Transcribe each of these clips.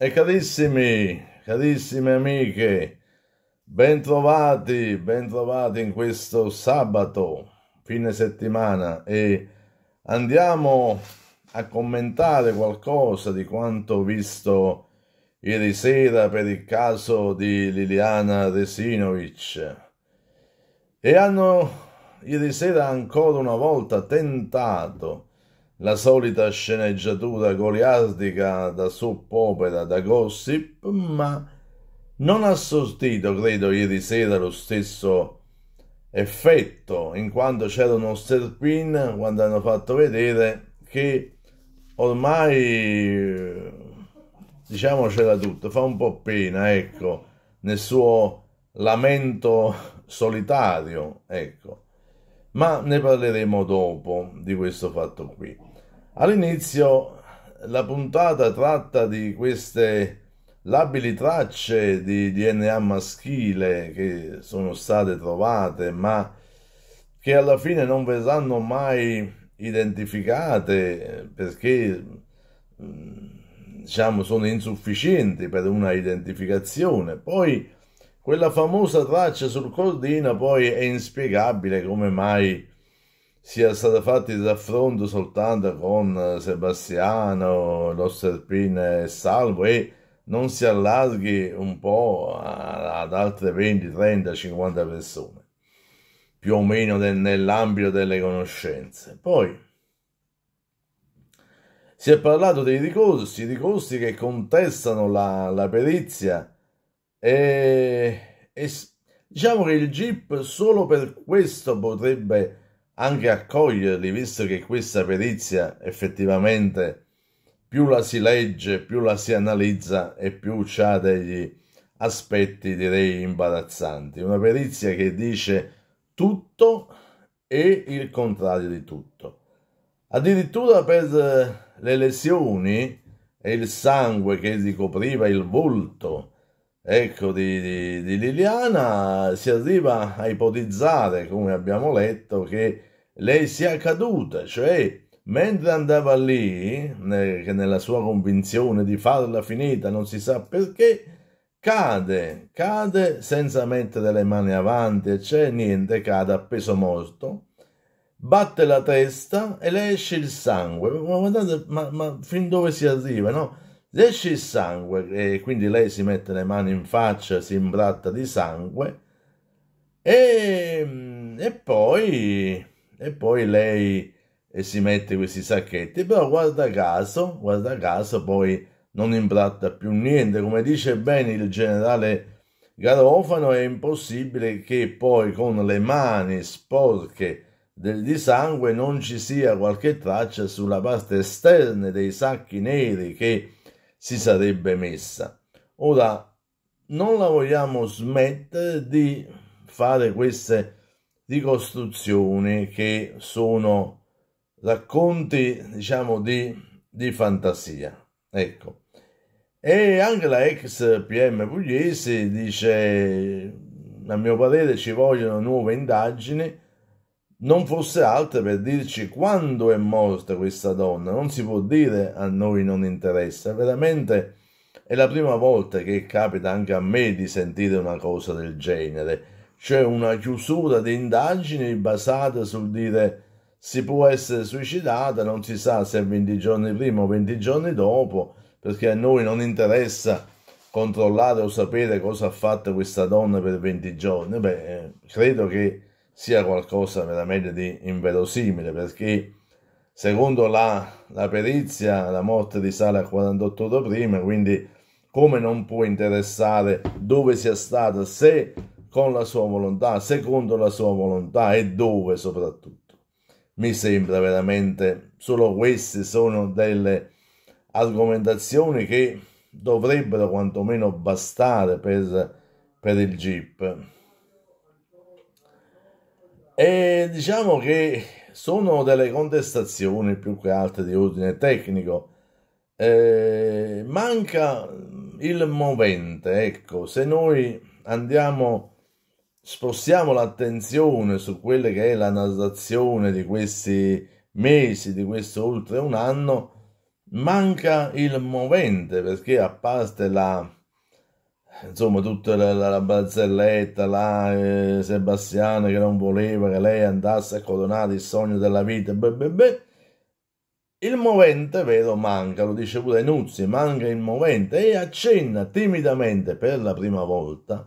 E carissimi, carissime amiche, bentrovati, bentrovati in questo sabato, fine settimana e andiamo a commentare qualcosa di quanto visto ieri sera per il caso di Liliana Resinovic. E hanno ieri sera ancora una volta tentato la solita sceneggiatura goliardica da soppopera, da gossip, ma non ha sortito, credo, ieri sera lo stesso effetto, in quanto c'era uno Serpin quando hanno fatto vedere che ormai diciamo c'era tutto, fa un po' pena, ecco, nel suo lamento solitario, ecco. Ma ne parleremo dopo di questo fatto qui. All'inizio la puntata tratta di queste labili tracce di DNA maschile che sono state trovate ma che alla fine non verranno mai identificate perché mm, diciamo sono insufficienti per una identificazione poi quella famosa traccia sul cordino poi è inspiegabile come mai sia stato fatto il raffronto soltanto con eh, Sebastiano, lo Serpine e Salvo e non si allarghi un po' ad altre 20, 30, 50 persone, più o meno nell'ambito delle conoscenze. Poi si è parlato dei ricorsi, ricorsi che contestano la, la perizia e, e diciamo che il GIP solo per questo potrebbe anche accoglierli, visto che questa perizia effettivamente più la si legge, più la si analizza e più ha degli aspetti direi imbarazzanti. Una perizia che dice tutto e il contrario di tutto. Addirittura per eh, le lesioni e il sangue che ricopriva il volto ecco, di, di, di Liliana si arriva a ipotizzare, come abbiamo letto, che lei sia caduta, cioè mentre andava lì, nella sua convinzione di farla finita non si sa perché, cade, cade senza mettere le mani avanti, e c'è niente, cade a peso morto, batte la testa e le esce il sangue. Ma guardate, ma, ma fin dove si arriva, no? Le esce il sangue e quindi lei si mette le mani in faccia, si imbratta di sangue e, e poi e poi lei eh, si mette questi sacchetti, però guarda caso, guarda caso poi non imbratta più niente, come dice bene il generale Garofano, è impossibile che poi con le mani sporche del, di sangue non ci sia qualche traccia sulla parte esterna dei sacchi neri che si sarebbe messa. Ora, non la vogliamo smettere di fare queste di costruzioni che sono racconti, diciamo, di, di fantasia. Ecco. E anche la ex PM pugliese dice, a mio parere ci vogliono nuove indagini, non fosse altro per dirci quando è morta questa donna, non si può dire a noi non interessa, veramente è la prima volta che capita anche a me di sentire una cosa del genere c'è una chiusura di indagini basata sul dire si può essere suicidata, non si sa se 20 giorni prima o 20 giorni dopo, perché a noi non interessa controllare o sapere cosa ha fatto questa donna per 20 giorni. Beh, credo che sia qualcosa veramente di inverosimile, perché secondo la, la perizia la morte risale a 48 ore prima, quindi come non può interessare dove sia stata, se con la sua volontà, secondo la sua volontà e dove soprattutto. Mi sembra veramente solo queste sono delle argomentazioni che dovrebbero quantomeno bastare per, per il GIP. E diciamo che sono delle contestazioni più che altre di ordine tecnico. Eh, manca il movente, ecco, se noi andiamo a spostiamo l'attenzione su quella che è la narrazione di questi mesi, di questo oltre un anno, manca il movente perché a parte la insomma tutta la, la, la barzelletta la eh, Sebastiano che non voleva che lei andasse a coronare il sogno della vita beh, beh, beh. il movente vero manca lo dice pure Nuzzi manca il movente e accenna timidamente per la prima volta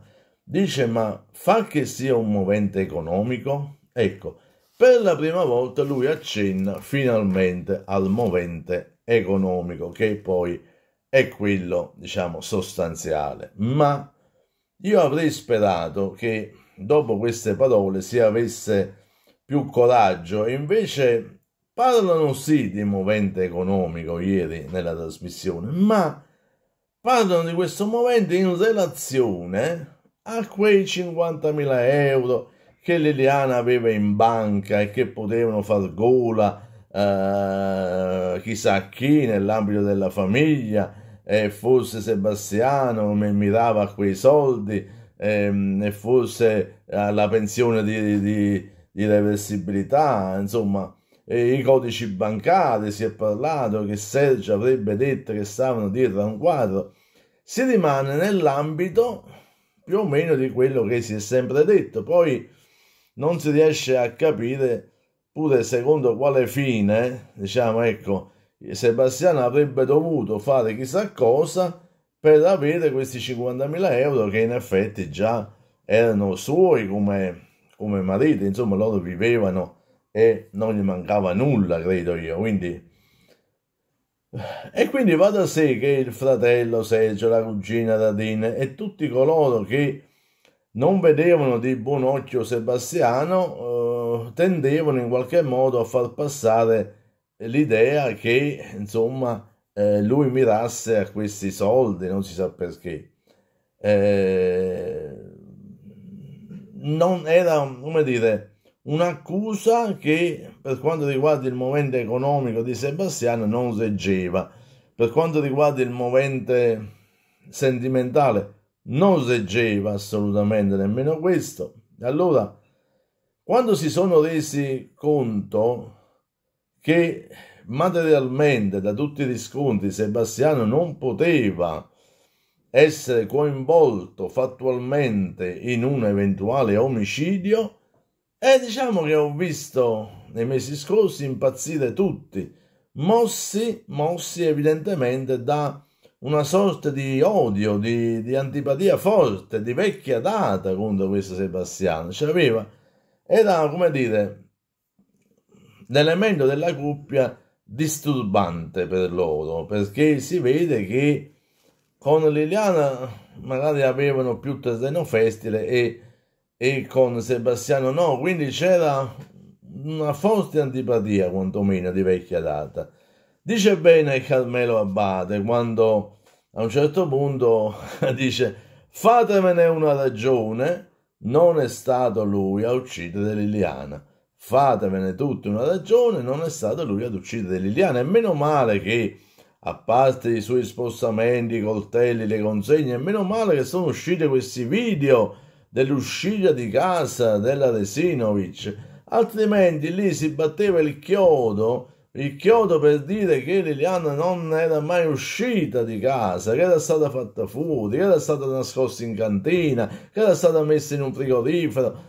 Dice, ma fa che sia un movente economico? Ecco, per la prima volta lui accenna finalmente al movente economico, che poi è quello, diciamo, sostanziale. Ma io avrei sperato che dopo queste parole si avesse più coraggio e invece parlano sì di movente economico ieri nella trasmissione, ma parlano di questo movente in relazione a quei 50.000 euro che Liliana aveva in banca e che potevano far gola eh, chissà chi nell'ambito della famiglia e forse Sebastiano mirava a quei soldi ehm, e forse alla eh, pensione di, di, di reversibilità insomma e i codici bancari si è parlato che Sergio avrebbe detto che stavano dietro a un quadro si rimane nell'ambito più o meno di quello che si è sempre detto. Poi non si riesce a capire pure secondo quale fine, diciamo, ecco, Sebastiano avrebbe dovuto fare chissà cosa per avere questi 50.000 euro che in effetti già erano suoi come, come marito, insomma loro vivevano e non gli mancava nulla, credo io. Quindi e quindi va da sé che il fratello Sergio, la cugina Radin e tutti coloro che non vedevano di buon occhio Sebastiano eh, tendevano in qualche modo a far passare l'idea che insomma eh, lui mirasse a questi soldi, non si sa perché. Eh, non era, come dire, un'accusa che per quanto riguarda il movente economico di Sebastiano non reggeva, per quanto riguarda il movente sentimentale non reggeva assolutamente nemmeno questo. Allora, quando si sono resi conto che materialmente da tutti i riscontri Sebastiano non poteva essere coinvolto fattualmente in un eventuale omicidio, e diciamo che ho visto nei mesi scorsi impazzire tutti, mossi, mossi evidentemente da una sorta di odio, di, di antipatia forte, di vecchia data contro questo Sebastiano. C'aveva, era come dire, l'elemento della coppia disturbante per loro, perché si vede che con Liliana magari avevano più terreno festile e e con Sebastiano no, quindi c'era una forte antipatia quantomeno di vecchia data. Dice bene Carmelo Abbate quando a un certo punto dice fatemene una ragione, non è stato lui a uccidere Liliana. Fatevene tutti una ragione, non è stato lui ad uccidere Liliana. E meno male che, a parte i suoi spostamenti, i coltelli, le consegne, e meno male che sono usciti questi video dell'uscita di casa della Resinovic, altrimenti lì si batteva il chiodo, il chiodo per dire che Liliana non era mai uscita di casa, che era stata fatta fuori, che era stata nascosta in cantina, che era stata messa in un frigorifero.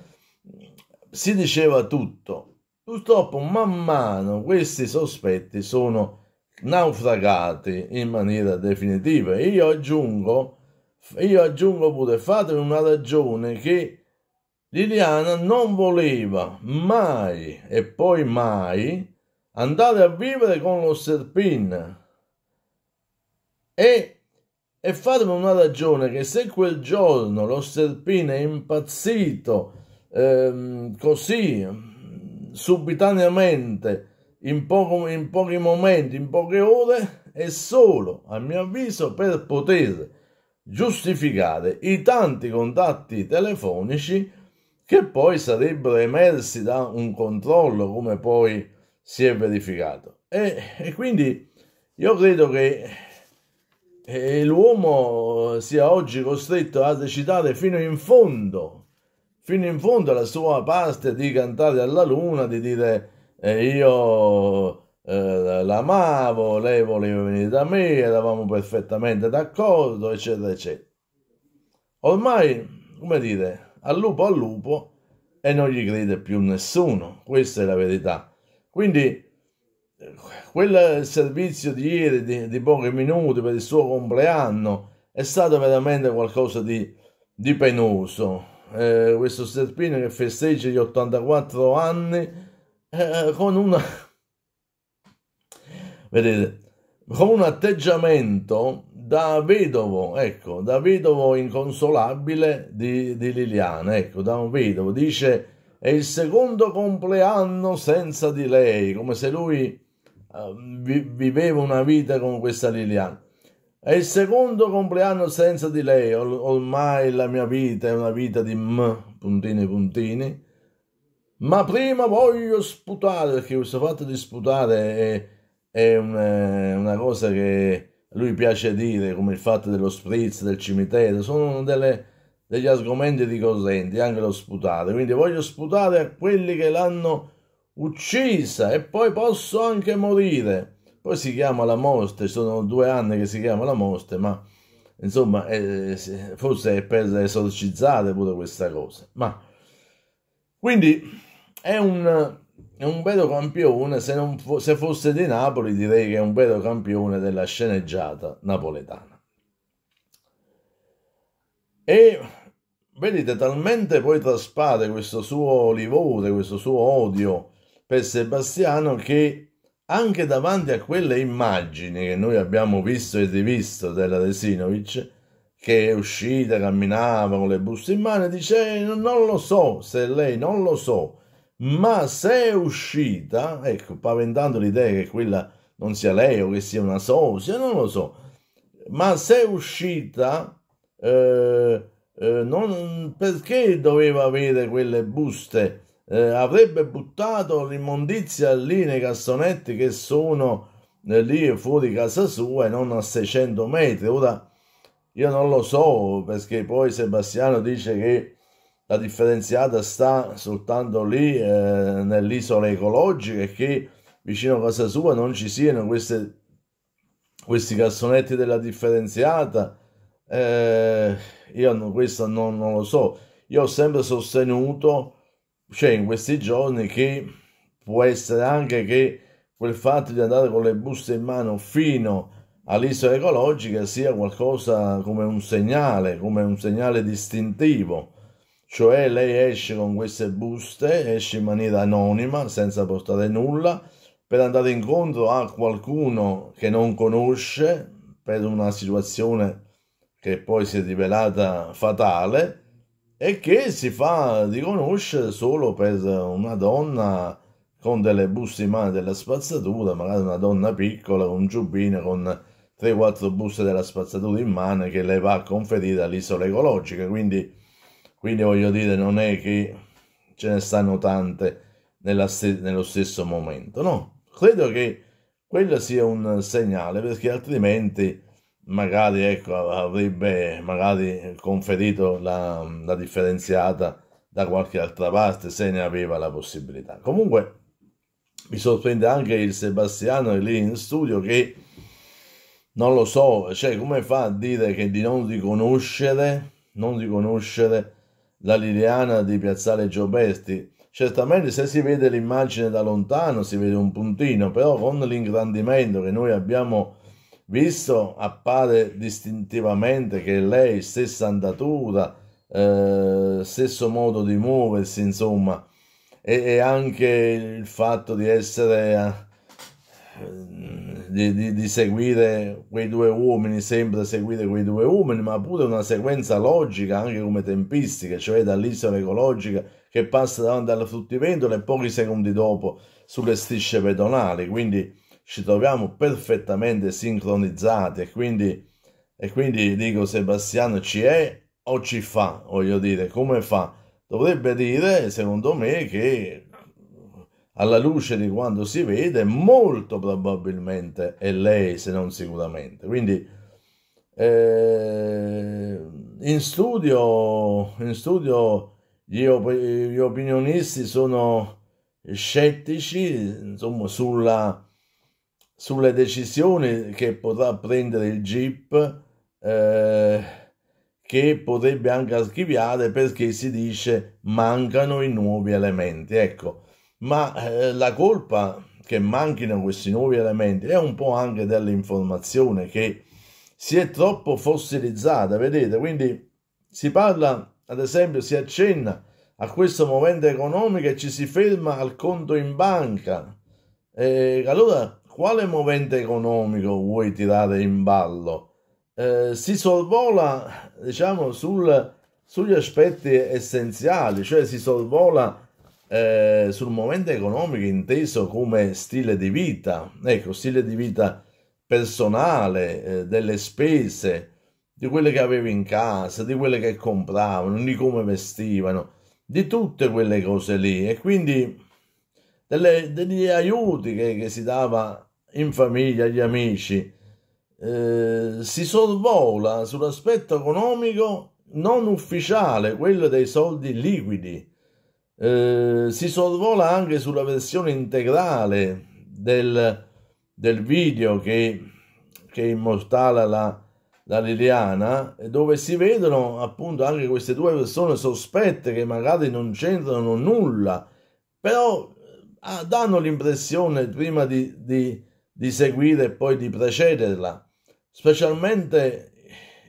Si diceva tutto. Purtroppo man mano questi sospetti sono naufragati in maniera definitiva. Io aggiungo io aggiungo pure, fate una ragione che Liliana non voleva mai e poi mai andare a vivere con lo Serpin. E, e fatemi una ragione che se quel giorno lo Serpin è impazzito ehm, così subitaneamente in, poco, in pochi momenti, in poche ore, è solo, a mio avviso, per poter giustificare i tanti contatti telefonici che poi sarebbero emersi da un controllo come poi si è verificato. E, e quindi io credo che e eh, l'uomo sia oggi costretto a recitare fino in fondo, fino in fondo la sua parte di cantare alla luna, di dire eh, io eh, l'amavo, lei voleva venire da me, eravamo perfettamente d'accordo, eccetera, eccetera. Ormai, come dire, al lupo al lupo e non gli crede più nessuno, questa è la verità. Quindi quel servizio di ieri di, di pochi minuti per il suo compleanno è stato veramente qualcosa di, di penoso. Eh, questo Serpino che festeggia gli 84 anni eh, con una Vedete, con un atteggiamento da vedovo, ecco, da vedovo inconsolabile di, di Liliana, ecco, da un vedovo, dice è il secondo compleanno senza di lei, come se lui uh, vi, viveva una vita con questa Liliana. È il secondo compleanno senza di lei, ormai la mia vita è una vita di m, puntini puntini, ma prima voglio sputare, perché questo fatto di sputare è è un, eh, una cosa che lui piace dire, come il fatto dello spritz, del cimitero, sono delle, degli argomenti ricorrenti, anche lo sputare. Quindi voglio sputare a quelli che l'hanno uccisa e poi posso anche morire. Poi si chiama la morte, sono due anni che si chiama la morte, ma insomma eh, forse è per esorcizzare pure questa cosa. Ma quindi è un è un vero campione, se, fo- se fosse di Napoli direi che è un vero campione della sceneggiata napoletana. E vedete, talmente poi traspare questo suo livore, questo suo odio per Sebastiano che anche davanti a quelle immagini che noi abbiamo visto e rivisto della Resinovic, che è uscita, camminava con le buste in mano, dice eh, non lo so, se lei non lo so ma se è uscita, ecco, paventando l'idea che quella non sia lei o che sia una sosia, non lo so, ma se è uscita, eh, eh, non, perché doveva avere quelle buste? Eh, avrebbe buttato l'immondizia lì nei cassonetti che sono eh, lì fuori casa sua e non a 600 metri. Ora io non lo so perché poi Sebastiano dice che la differenziata sta soltanto lì, eh, nell'isola ecologica, e che vicino a casa sua non ci siano queste, questi cassonetti della differenziata. Eh, io questo non, non, lo so. Io ho sempre sostenuto, cioè in questi giorni, che può essere anche che quel fatto di andare con le buste in mano fino all'isola ecologica sia qualcosa come un segnale, come un segnale distintivo cioè lei esce con queste buste, esce in maniera anonima, senza portare nulla, per andare incontro a qualcuno che non conosce, per una situazione che poi si è rivelata fatale e che si fa riconoscere solo per una donna con delle buste in mano della spazzatura, magari una donna piccola con un giubbino con 3-4 buste della spazzatura in mano che le va a conferire all'isola ecologica. Quindi quindi voglio dire, non è che ce ne stanno tante st- nello stesso momento, no? Credo che quello sia un segnale, perché altrimenti magari ecco, avrebbe magari conferito la, la differenziata da qualche altra parte se ne aveva la possibilità. Comunque mi sorprende anche il Sebastiano lì in studio che non lo so, cioè come fa a dire che di non riconoscere, non riconoscere la Liliana di Piazzale Giobesti. Certamente se si vede l'immagine da lontano si vede un puntino, però con l'ingrandimento che noi abbiamo visto appare distintivamente che lei stessa andatura, eh, stesso modo di muoversi, insomma, e, e, anche il fatto di essere... Eh, di, di, di, seguire quei due uomini, sempre seguire quei due uomini, ma pure una sequenza logica anche come tempistica, cioè dall'isola ecologica che passa davanti alla fruttivendola e pochi secondi dopo sulle strisce pedonali, quindi ci troviamo perfettamente sincronizzati e quindi, e quindi dico Sebastiano ci è o ci fa, voglio dire, come fa? Dovrebbe dire, secondo me, che alla luce di quanto si vede, molto probabilmente è lei, se non sicuramente. Quindi eh, in, studio, in studio gli, op- gli opinionisti sono scettici insomma, sulla, sulle decisioni che potrà prendere il GIP, eh, che potrebbe anche archiviare perché si dice mancano i nuovi elementi. Ecco ma eh, la colpa che manchino questi nuovi elementi è un po' anche dell'informazione che si è troppo fossilizzata, vedete? Quindi si parla, ad esempio, si accenna a questo momento economico e ci si ferma al conto in banca. Eh, allora, quale momento economico vuoi tirare in ballo? Eh, si sorvola, diciamo, sul, sugli aspetti essenziali, cioè si sorvola eh, sul momento economico inteso come stile di vita, ecco, stile di vita personale, eh, delle spese, di quelle che avevi in casa, di quelle che compravano, di come vestivano, di tutte quelle cose lì e quindi delle, degli aiuti che, che, si dava in famiglia agli amici. Eh, si sorvola sull'aspetto economico non ufficiale, quello dei soldi liquidi, eh, si sorvola anche sulla versione integrale del, del video che, che immortala la, la Liliana, dove si vedono appunto anche queste due persone sospette che magari non c'entrano nulla, però eh, danno l'impressione prima di, di, di seguire e poi di precederla, specialmente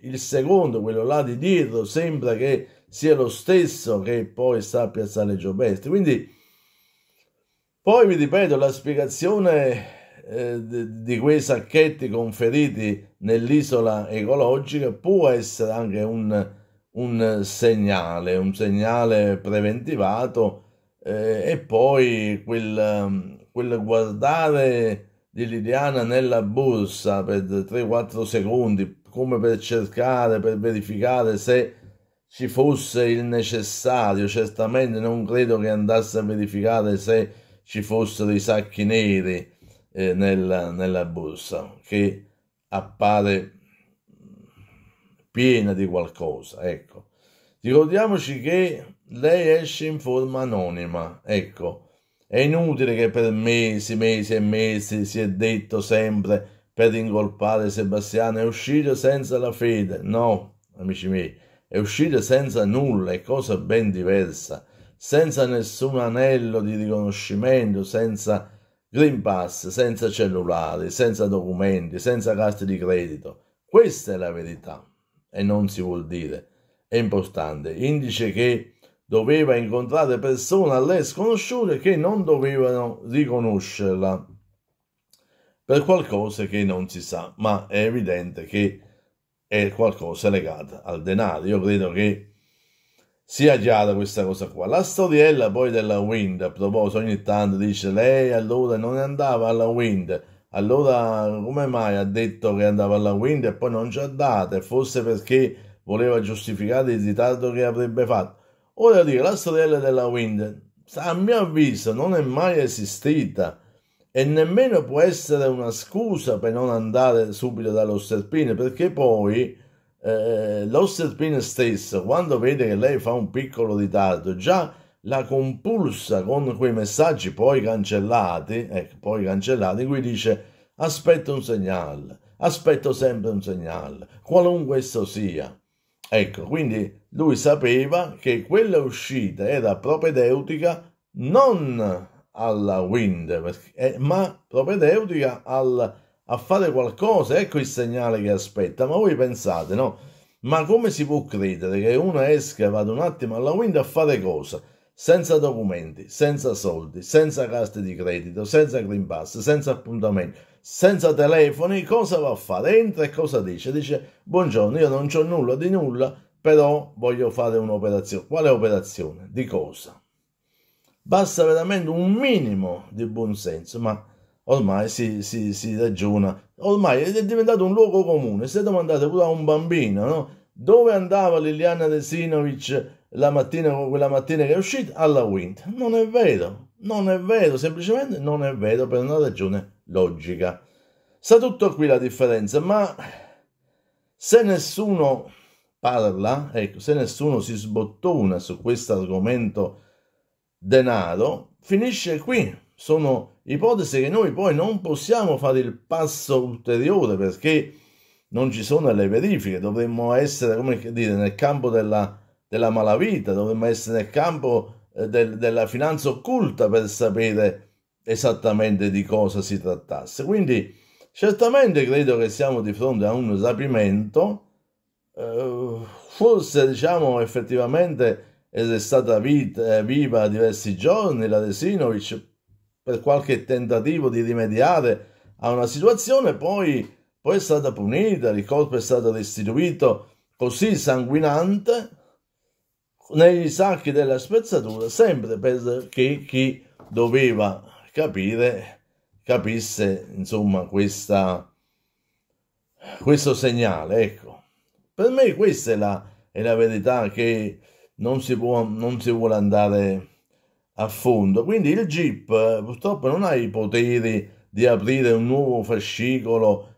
il secondo, quello là di dietro, sembra che sia lo stesso che poi sta a piazzare Giobesti. Quindi, poi vi ripeto, la spiegazione eh, di quei sacchetti conferiti nell'isola ecologica può essere anche un, un segnale, un segnale preventivato eh, e poi quel, um, quel guardare di Liliana nella borsa per 3-4 secondi come per cercare, per verificare se ci fosse il necessario, certamente non credo che andasse a verificare se ci fossero i sacchi neri eh, nella, nella borsa, che appare piena di qualcosa, ecco. Ricordiamoci che lei esce in forma anonima, ecco. È inutile che per mesi, mesi e mesi si è detto sempre per incolpare Sebastiano è uscito senza la fede. No, amici miei, e uscire senza nulla è cosa ben diversa, senza nessun anello di riconoscimento, senza Green Pass, senza cellulari, senza documenti, senza carte di credito. Questa è la verità e non si vuol dire. È importante. Indice che doveva incontrare persone a lei sconosciute che non dovevano riconoscerla per qualcosa che non si sa, ma è evidente che è qualcosa legato al denaro. Io credo che sia chiara questa cosa qua. La storiella poi della Wind, a proposito, ogni tanto dice lei allora non andava alla Wind, allora come mai ha detto che andava alla Wind e poi non ci ha dato? Forse perché voleva giustificare il ritardo che avrebbe fatto. Ora dico, la storiella della Wind, a mio avviso, non è mai esistita e nemmeno può essere una scusa per non andare subito dallo dall'Osterpine perché poi eh, l'Osterpine stesso quando vede che lei fa un piccolo ritardo già la compulsa con quei messaggi poi cancellati ecco poi cancellati in dice aspetto un segnale aspetto sempre un segnale qualunque esso sia ecco quindi lui sapeva che quella uscita era propedeutica non alla wind, perché, eh, ma propedeutica al, a fare qualcosa, ecco il segnale che aspetta. Ma voi pensate, no? Ma come si può credere che uno esca e vada un attimo alla wind a fare cosa? Senza documenti, senza soldi, senza carte di credito, senza green pass, senza appuntamenti, senza telefoni, cosa va a fare? Entra e cosa dice? Dice, buongiorno, io non ho nulla di nulla, però voglio fare un'operazione. Quale operazione? Di cosa? Basta veramente un minimo di buonsenso, ma ormai si, si, si, ragiona, ormai è diventato un luogo comune. Se domandate pure a un bambino, no? Dove andava Liliana Resinovic la mattina, quella mattina che è uscita? Alla Wind. Non è vero, non è vero, semplicemente non è vero per una ragione logica. Sta tutto qui la differenza, ma se nessuno parla, ecco, se nessuno si sbottona su questo argomento denaro finisce qui. Sono ipotesi che noi poi non possiamo fare il passo ulteriore perché non ci sono le verifiche, dovremmo essere, come dire, nel campo della, della malavita, dovremmo essere nel campo eh, del, della finanza occulta per sapere esattamente di cosa si trattasse. Quindi certamente credo che siamo di fronte a un rapimento, eh, forse diciamo effettivamente ed è stata vita, eh, viva diversi giorni la Resinovic per qualche tentativo di rimediare a una situazione, poi, poi è stata punita, il corpo è stato restituito così sanguinante negli sacchi della spezzatura, sempre perché chi doveva capire capisse insomma questa, questo segnale. Ecco, per me questa è la, è la verità che non si, può, non si vuole andare a fondo. Quindi il GIP purtroppo non ha i poteri di aprire un nuovo fascicolo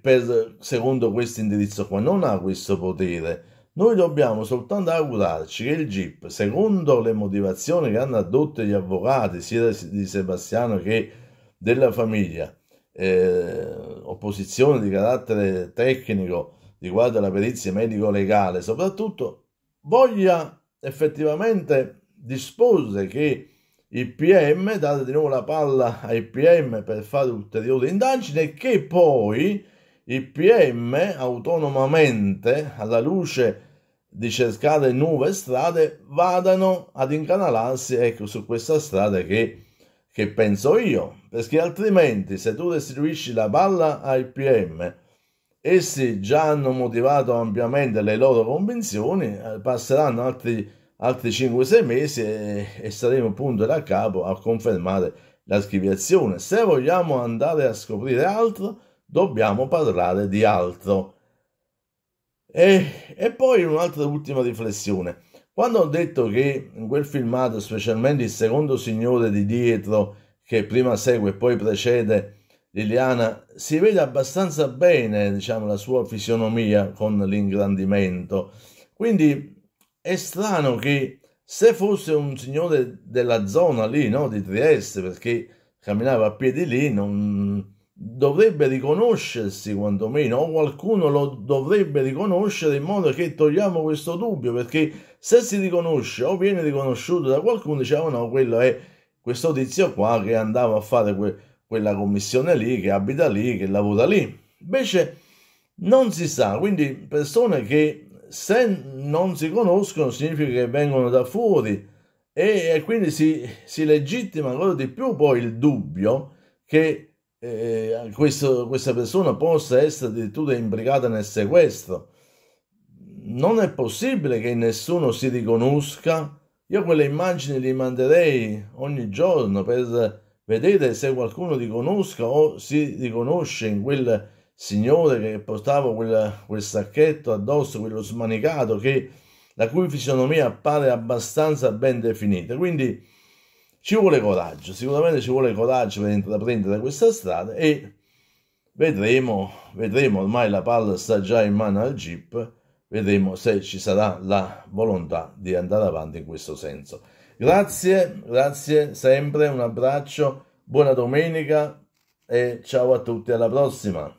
per, secondo questo indirizzo qua, non ha questo potere. Noi dobbiamo soltanto augurarci che il GIP, secondo le motivazioni che hanno addotto gli avvocati, sia di Sebastiano che della famiglia, eh, opposizione di carattere tecnico riguardo alla perizia medico-legale, soprattutto voglia effettivamente dispose che il PM, date di nuovo la palla ai PM per fare ulteriori indagini e che poi il PM autonomamente, alla luce di cercare nuove strade, vadano ad incanalarsi ecco, su questa strada che, che penso io, perché altrimenti se tu restituisci la palla al PM, Essi già hanno motivato ampiamente le loro convinzioni, eh, passeranno altri, altri 5-6 mesi e, e saremo punto da capo a confermare l'archiviazione. Se vogliamo andare a scoprire altro, dobbiamo parlare di altro. E, e poi un'altra ultima riflessione. Quando ho detto che in quel filmato, specialmente il secondo signore di dietro, che prima segue e poi precede, Liliana si vede abbastanza bene diciamo, la sua fisionomia con l'ingrandimento. Quindi è strano che se fosse un signore della zona lì, no, di Trieste, perché camminava a piedi lì, non dovrebbe riconoscersi quantomeno, o qualcuno lo dovrebbe riconoscere in modo che togliamo questo dubbio, perché se si riconosce o viene riconosciuto da qualcuno, diciamo no, quello è questo tizio qua che andava a fare que- quella commissione lì, che abita lì, che lavora lì. Invece non si sa, quindi persone che se non si conoscono significa che vengono da fuori e, e quindi si, si, legittima ancora di più poi il dubbio che eh, questo, questa persona possa essere addirittura imbrigata nel sequestro. Non è possibile che nessuno si riconosca. Io quelle immagini le manderei ogni giorno per vedete se qualcuno ti conosca o si riconosce in quel signore che portava quel, quel sacchetto addosso, quello smanicato, che, la cui fisionomia appare abbastanza ben definita. Quindi ci vuole coraggio, sicuramente ci vuole coraggio per intraprendere questa strada e vedremo, vedremo, ormai la palla sta già in mano al jeep, vedremo se ci sarà la volontà di andare avanti in questo senso. Grazie, grazie sempre, un abbraccio, buona domenica e ciao a tutti, alla prossima.